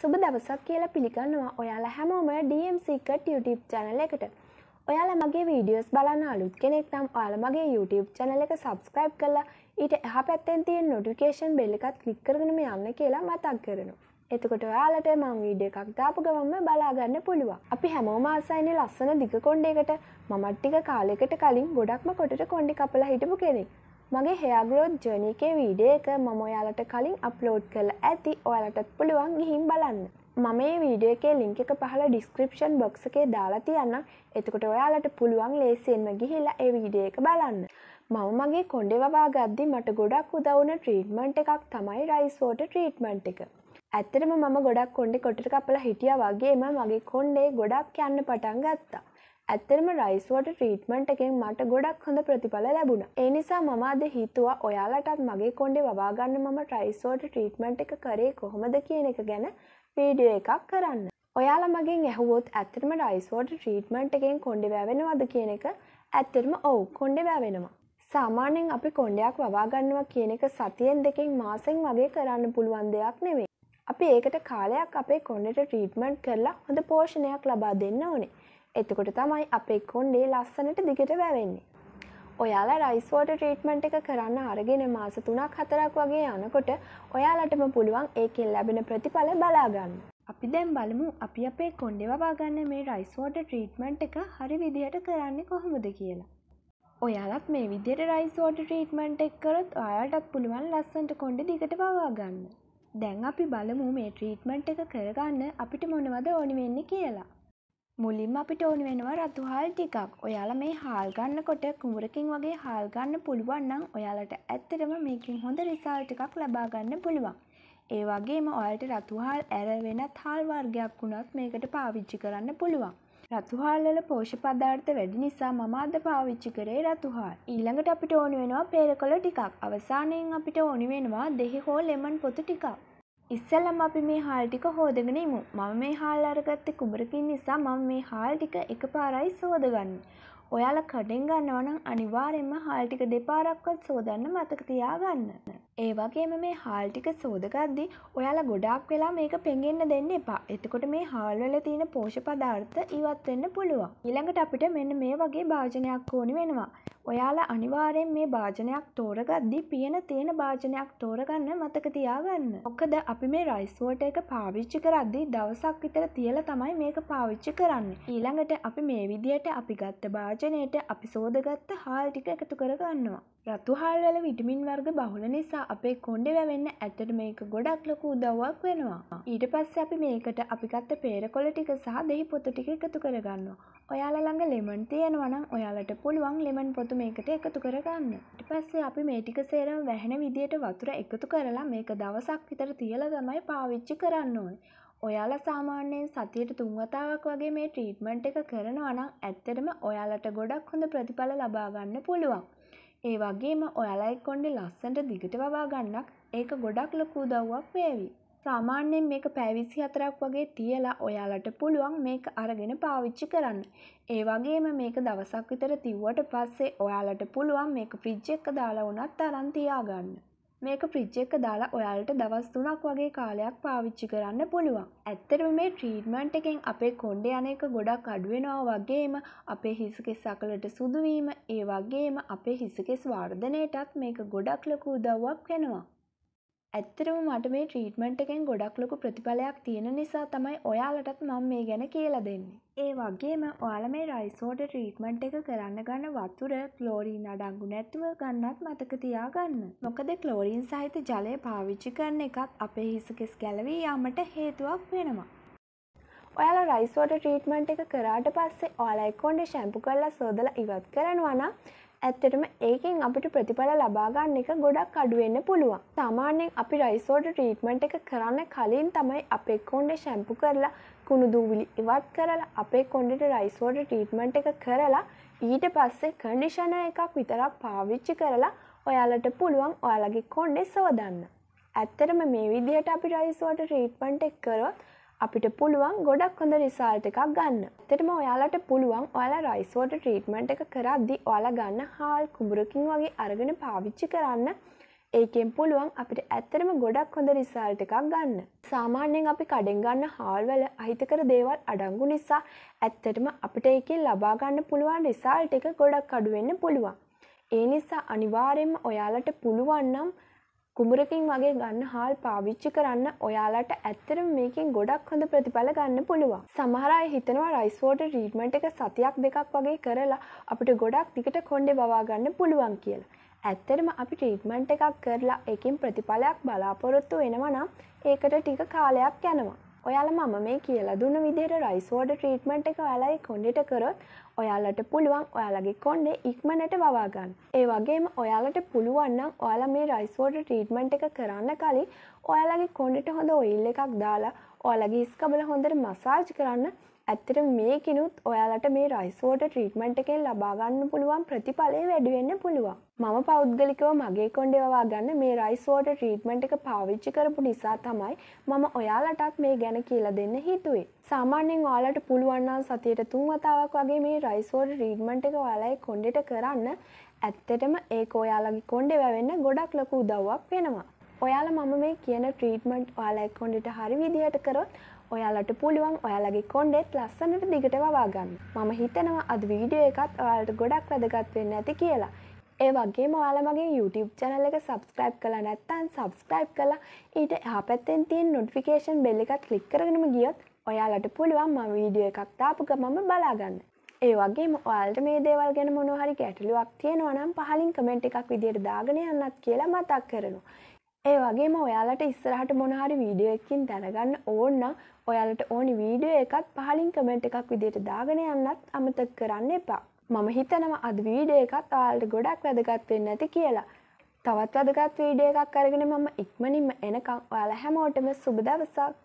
සුබ දවසක් කියලා පිළිගන්නවා ඔයාලා හැමෝම DMCකට YouTube channel එකට. ඔයාලා මගේ වීඩියෝස් බලන්න අලුත් කෙනෙක් නම් ඔයාලා මගේ YouTube channel එක subscribe කරලා ඊට එහා පැත්තෙන් තියෙන notification bell එකත් click කරගෙන යන්න කියලා මතක් කරනවා. එතකොට ඔයාලට මං වීඩිය එකක් දාපු ගමම බලාගන්න පුළුවන් අපි හැමෝම ආසයිනේ ලස්සන දිග කොණ්ඩයකට මමත් ටික කාලෙකට කලින් ගොඩක්ම කොටට කොණ්ඩි කපලා හිටපු කෙනෙක් මගේ හෙයා ග්‍රෝත් ජර්නි එකේ වීඩියෝ එක මම ඔයාලට කලින් අප්ලෝඩ් කරලා ඇති ඔයාලටත් පුළුවන් ගිහින් බලන්න. මම මේ වීඩියෝ එකේ ලින්ක් එක පහල ඩිස්ක්‍රිප්ෂන් බොක්ස් එකේ දාලා තියන්නම්. එතකොට ඔයාලට පුළුවන් ලේසියෙන්ම ගිහිලා ඒ වීඩියෝ එක බලන්න. මම මගේ කොණ්ඩේ වවා ගද්දි මට ගොඩක් උදව් වුණ ට්‍රීට්මන්ට් එකක් තමයි රයිස් වෝටර් ට්‍රීට්මන්ට් එක. ඇත්තටම මම ගොඩක් කොණ්ඩේ කොටට කපලා හිටියා වගේම මගේ කොණ්ඩේ ගොඩක් යන්න පටන් ගත්තා. ඇත්තරම රයිස්වට ට්‍රීට්මන්ට් එකෙන් මට ගොඩක් හොඳ ප්‍රතිඵල ලැබුණ. ඒ නිසා මම අද හිතුවා ඔයාලටත් මගේ කොන්ඩේ වවාගන්න මම ට්‍රයිස්ෝට ට්‍රීට්මන්ට් එක කරේ කොහොමද කියන එක ගැන වීඩියෝ එකක් කරන්න. ඔයාල මගින් ඇහුවොත් ඇත්තටම රයිස්ෝට ට්‍රීට්මන්ට් එකෙන් කොන්ඩ වැවෙනවද කියන එක ඇත්තටම ඔවු කොන්ඩ වැවෙනවා. සාමාන්‍යෙන් අපි කොන්ඩයක් වවාගන්නවා කියන එක සතියෙන් දෙකින් මාසෙන් වගේ කරන්න පුළුවන් දෙයක් නෙවේ. අපි ඒකට කාලයක් අපේ කොන්ඩට ට්‍රීට්මන්ට් කරලා හොඳ පෝෂණයක් ලබා දෙන්න ඕනේ. එතකොට තමයි අපේ කොන්්ඩේ ලස්සනට දිගට වැැවෙන්නේ. ඔයාලා රයිස්වෝට ට්‍රීට්මන්ට් එක කරන්න අරගෙන මාස තුනක් හතරක් වගේ යනකොට ඔයාලටම පුළුවන් ඒකෙන් ලැබෙන ප්‍රතිඵල බලාගන්න. අපි දැන් බලමු අපි අපේ කොන්්ඩෙ වවාගන්න මේ රයිස්වෝට ට්‍රීට්මන්ට් එක හරි විදිහට කරන්නේ කොහොමද කියලා. ඔයාලත් මේ විදියට රයිස්වෝට ට්‍රීට්මන්ට් එක් කරොත් ඔයාලටත් පුළුවන් ලස්සන්ට කොන්්ඩ දිගට පවාගන්න. දැන් අපි බලමු මේ ට්‍රීට්මන්ට් එක කරගන්න අපිට මොනවද ඕනි වෙන්නේ කියලා. මුලින්ම අපිට ඕන වෙනවා රතු හාල් ටිකක්. ඔයාලා මේ හාල් ගන්නකොට කුඹරකින් වගේ හාල් ගන්න පුළුවන් නම් ඔයාලට ඇත්තටම මේකෙන් හොඳ රිසල්ට් එකක් ලබා ගන්න පුළුවන්. ඒ වගේම ඔයාලට රතු හාල් ඇර වෙනත් හාල් වර්ගයක් වුණත් මේකට පාවිච්චි කරන්න පුළුවන්. රතු හාල් වල පෝෂ්‍ය පදාර්ථ වැඩි නිසා මම අද පාවිච්චි කරේ රතු හාල්. ඊළඟට අපිට ඕන වෙනවා පෙරකොළ ටිකක්. අවසානයෙන් අපිට ඕන වෙනවා දෙහි හෝ ලෙමන් පොතු ටිකක්. ඉස්සල්ලම අපි මේ හාල් ටික හෝදගෙන ඉමු. මම මේ හාල් අරගත්තේ කුඹරකින් නිසා මම මේ හාල් ටික එකපාරයි සෝදගන්නේ. ඔයාලා කඩෙන් ගන්නවා නම් අනිවාර්යයෙන්ම හාල් ටික දෙපාරක්වත් සෝදන්න මතක තියාගන්න. ඒ වගේම මේ හාල් ටික සෝදගද්දී ඔයාලා ගොඩාක් වෙලා මේක පෙඟෙන්න දෙන්න එපා. එතකොට මේ හාල් වල තියෙන පෝෂක පදාර්ථ ඉවත් වෙන්න පුළුවන්. ඊළඟට අපිට මෙන්න මේ වගේ භාජනයක් ඕනි වෙනවා. ඔයාලා අනිවාරයෙන් මේ භාජනයක් තෝරගද්දි පියන තියෙන භාජනයක් තෝරගන්න මතක තියාගන්න. ඔක්කද අපි මේ රයිස්වෝට එක පාවිච්චි කරද්දි දවසක් විතර තියල තමයි මේක පාවිච්චි කරන්න. ඊළඟට අපි මේ විදියට අපි ගත්ත භාජනයට අපි සෝදගත්ත හාල් ටික එකතු කරගන්නවා. රතුහාල්වල විටමින් වර්ග බහුල නිසා අපේ කොන්ඩ වැවෙන්න ඇතට මේක ගොඩක් ලොකු උදව්වක් වෙනවා. ඊට පස්ස අපි මේකට අපිගත්ත පේරකොල ටික සහ දෙහි පොත ටික එකතු කරගන්නවා. ඔයාල ළඟ ලෙමන් තියෙනවනම් ඔයාලට පුළුවන් ලෙමන් පොතු මේකට එකතු කරගන්න. ඊට පස්සේ අපි මේ ටික සේරම වැහෙන විදියට වතුර එකතු කරලා මේක දවසක් විතර තියලා තමයි පාවිච්චි කරන්න ඕනේ. ඔයාලා සාමාන්‍යයෙන් සතියට තුන් වතාවක් වගේ මේ ට්‍රීට්මන්ට් එක කරනවා නම් ඇත්තටම ඔයාලට ගොඩක් හොඳ ප්‍රතිඵල ලබා ගන්න පුළුවන්. ඒ වගේම ඔයාලා එක්කොන්ඩේ ලස්සනට දිගට වවා ගන්නක් ඒක ගොඩක් ලොකු උදව්වක් වේවි. සාමාන්‍යයෙන් මේක පැය 24ක් වගේ තියලා ඔයාලට පුළුවන් මේක අරගෙන පාවිච්චි කරන්න. ඒ වගේම මේක දවසක් විතර තිව්වට පස්සේ ඔයාලට පුළුවන් මේක ෆ්‍රිජ් එක දාලා වුණත් අරන් තියාගන්න. මේක ෆ්‍රිජ් එක දාලා ඔයාලට දවස් 3ක් වගේ කාලයක් පාවිච්චි කරන්න පුළුවන්. ඇත්තටම මේ ට්‍රීට්මන්ට් එකෙන් අපේ කොණ්ඩේ අනේක ගොඩක් අඩු වෙනවා වගේම අපේ හිසකෙස් අකලට සුදු වීම ඒ වගේම අපේ හිසකෙස් වර්ධනයටත් මේක ගොඩක් ලොකු උදව්වක් වෙනවා. ඇත්තටම මට මේ ට්‍රීට්මන්ට් එකෙන් ගොඩක් ලොකු ප්‍රතිඵලයක් තියෙන නිසා තමයි ඔයාලටත් මම මේ ගැන කියලා දෙන්නේ. ඒ වගේම ඔයාලා මේ රයිස් වෝටර් ට්‍රීට්මන්ට් එක කරන්න ගන්න වතුර ක්ලෝරීන් අඩංගු නැතුව ගන්නත් මතක තියාගන්න. මොකද ක්ලෝරීන් සහිත ජලය පාවිච්චි කරන එකත් අපේ හිස කෙස් ගැලවී යාමට හේතුවක් වෙනවා. ඔයාලා රයිස්වෝට ට්‍රීට්මන්ට් එක කරාට පස්සේ ඔයාලා එක්කොන්ඩ ශැම්පු කරලා සෝදලා ඉවත් කරනවා නම් ඇත්තටම ඒකෙන් අපිට ප්‍රතිඵල ලබාගන්න එක ගොඩක් අඩුවෙන්න පුළුවන් සාමාන්‍යෙන් අපි රයිසෝට ට්‍රීට්මට් එක කරන්න කලින් තමයි අපේ කොන්ඩ ශැම්පු කරලා කුණු දූවිලි ඉවත් කරලා අපේ කොන්ඩට රයිසෝට ට්‍රීට්මට් එක කරලා ඊට පස්සේ කඩිෂණ එකක් විතරක් පාවිච්චි කරලා ඔයාලට පුළුවන් ඔයාලගේ කොන්ඩෙ සෝදන්න ඇත්තටම මේ විදිහට අපි රයිසෝට ට්‍රීට්මට් එක් කරොත් අපිට පුළුවන් ගොඩක් හොඳ රිසාල්ට එකක් ගන්න. තෙටම ඔයාලට පුළුවන් ඔයාලා රයිස්ෝට ට්‍රීට්මට් එක කරද්දි ඔයාලා ගන්න හාල් කුඹරකින් වගේ අරගෙන පාවිච්චි කරන්න ඒකෙන් පුළුවන් අපිට ඇත්තරම ගොඩක් හොඳ රිසාල්ට එකක් ගන්න. සාමාන්‍යයෙන් අපි කඩෙන් ගන්න හාල්වල අහිතකර දේවල් අඩංගු නිසා ඇත්තටම අපිට ඒකෙන් ලබාගන්න පුළුවන් රිසාල්ට එක ගොඩක් අඩුවෙන්න පුළුවන්. ඒ නිසා අනිවාරෙන්ම ඔයාලට පුළුවන්නම් කුඹරකින් වගේ ගන්න හාල් පාවිච්චි කරන්න ඔයාලට ඇත්තරම මේකින් ගොඩක් හොඳ ප්‍රතිඵල ගන්න පුළුවන් සමහරය හිතනවා රයිස්වෝට රීඩ්මට එක සතියක් දෙකක් වගේ කරලා අපට ගොඩක් දිකට කොන්්ඩෙ බවාගන්න පුළුවන් කියලා ඇත්තරම අපි ට්‍රීට්මන්ට් එකක් කරලා එකින් ප්‍රතිඵලයක් බලාපොරොත්තු වෙනවනම් ඒකට ටික කාලයක් යනවා ඔයාල මම මේ කියලා දුන්න විදිහට රයිස්ෝඩ ට්‍රීට්මට් එක ඔයාලයි කොඩිට කරොත් ඔයාලට පුළුවන් ඔයාලගේ කොන්්ඩේ ඉක්මනට වවාගන්න. ඒ වගේම ඔයාලට පුළුවන්නම් ඔයාල මේ රයිස්ෝඩ ට්‍රීට්මට් එක කරන්න කලින් ඔයාලගේ කොන්ඩට හොඳ ඔයිල් එකක් දාලා ඔයාලගේ ස්කබල හොඳට මසාජ් කරන්න ඇත්තට මේකිනුත් ඔයාලට මේ රයිස්ෝට ට්‍රීටමට් එකෙන් ලබාගන්න පුළුවන් ප්‍රතිඵලය වැඩුවෙන්න පුළුවන් මම පෞද්ගලිකව මගේ කොන්ඩෙවා ගන්න මේ රයිස්ෝට ට්‍රීටමට් එක පාවිච්චි කරපු නිසා තමයි මම ඔයාලටත් මේ ගැන කියලා දෙන්න හිතුවේ සාමාන්‍යෙන් ඔයාලට පුළුවන්නම් සතියට තුන් වතාවක් වගේ මේ රයිස්ෝට ට්‍රීටමට් එක ඔයාලයි කොන්ඩෙට කරන්න ඇත්තටම ඒ ඔයාලගේ කොන්ඩෙ වැවෙන්න ගොඩක් ලොකු උදව්වක් වෙනවා. ඔයාලා මම මේ කියන ට්‍රීටමන්ට් ඔයාලා එක්කොන්ඩට හරි විදිහට කරොත් ඔයාලට පුළුවන් ඔයාලගේ කොන්්ඩෙත් ලස්සනට දිගට වවාගන්න මම හිතනවා අද වීඩියෝ එකත් ඔයාලට ගොඩක් වැදගත්වෙන්න ඇති කියලා ඒ වගේ මොයාල මගේ YouTube චැනල එක සබස්ක්‍රයිබ් කළ නැත්තන් සබස්ක්‍රයිබ් කලා ඊට ආපැත්තෙන් තියෙන් නොටිෆිකේෂන් බෙල්ල එකත් ලික් කරනම ගියොත් ඔයාලට පුළුවන් ම වීඩියෝ එකක් තාපුක මම බලාගන්න ඒ වගේ ඔයාල්ට මේ දේවල් ගැන මොනහරි ගැටලුවක් තියෙනවනම් පහලින් කමෙන්ට් එකක් විදියට දාගෙන යන්නත් කියලා මතක් කරනවා. ඒ වගේම ඔයාලට ඉස්සරහට මොනහරි වීඩියෝ එකකින් දැනගන්න ඕන්න ඔයාලට ඕනි වීඩියෝ එකත් පහලින් කමෙන්ට් එකක් විදියට දාගෙන යන්නත් අමතක කරන්න එපා. මම හිතනවා අද වීඩියෝ එකත් ඔයාලට ගොඩක් වැදගත් වෙන්න ඇති කියලා. තවත් වැදගත් වීඩියෝ එකක් අරගෙන මම ඉක්මනින්ම එනකම් ඔයාලා හැමෝටම සුබ දවසක්.